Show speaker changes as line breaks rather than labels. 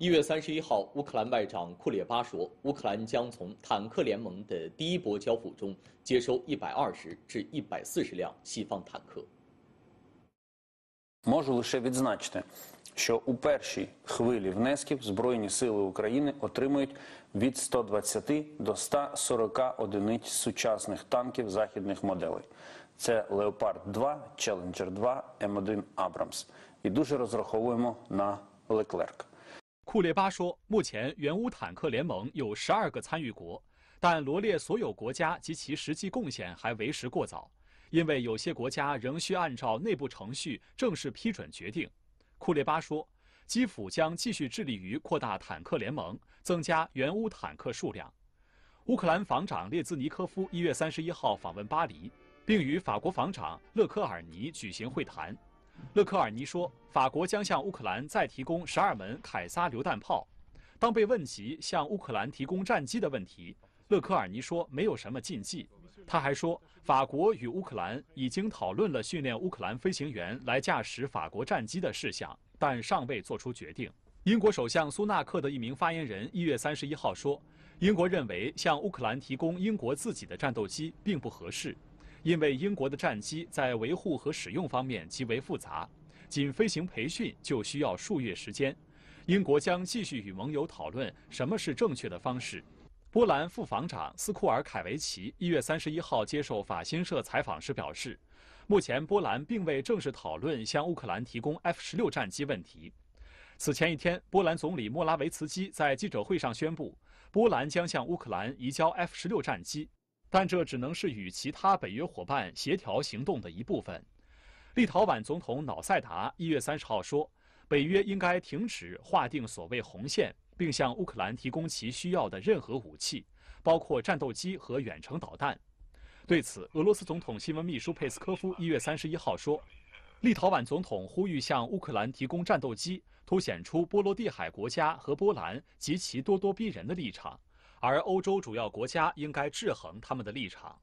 一月三十一号，乌克兰外长库列巴说，乌克兰将从坦克联盟的第一波交付中接收一百二十至一百四十辆西方坦克。Можу лише відзначити, що у першій хвилі
внесків Збройні сили України отримують від 120 до 140 одиниць сучасних танків західних моделей. Це Леопард 2, Челленджер 2, М1 Абрамс. І дуже розраховуємо на Леклерк.
库列巴说，目前援乌坦克联盟有十二个参与国，但罗列所有国家及其实际贡献还为时过早，因为有些国家仍需按照内部程序正式批准决定。库列巴说，基辅将继续致力于扩大坦克联盟，增加援乌坦克数量。乌克兰防长列兹尼科夫一月三十一号访问巴黎，并与法国防长勒科尔尼举行会谈。勒科尔尼说法国将向乌克兰再提供十二门凯撒榴弹炮。当被问及向乌克兰提供战机的问题，勒科尔尼说没有什么禁忌。他还说法国与乌克兰已经讨论了训练乌克兰飞行员来驾驶法国战机的事项，但尚未做出决定。英国首相苏纳克的一名发言人一月三十一号说，英国认为向乌克兰提供英国自己的战斗机并不合适。因为英国的战机在维护和使用方面极为复杂，仅飞行培训就需要数月时间。英国将继续与盟友讨论什么是正确的方式。波兰副防长斯库尔凯维奇一月三十一号接受法新社采访时表示，目前波兰并未正式讨论向乌克兰提供 F 十六战机问题。此前一天，波兰总理莫拉维茨基在记者会上宣布，波兰将向乌克兰移交 F 十六战机。但这只能是与其他北约伙伴协调行动的一部分。立陶宛总统瑙塞达一月三十号说，北约应该停止划定所谓红线，并向乌克兰提供其需要的任何武器，包括战斗机和远程导弹。对此，俄罗斯总统新闻秘书佩斯科夫一月三十一号说，立陶宛总统呼吁向乌克兰提供战斗机，凸显出波罗的海国家和波兰及其咄咄逼人的立场。而欧洲主要国家应该制衡他们的立场。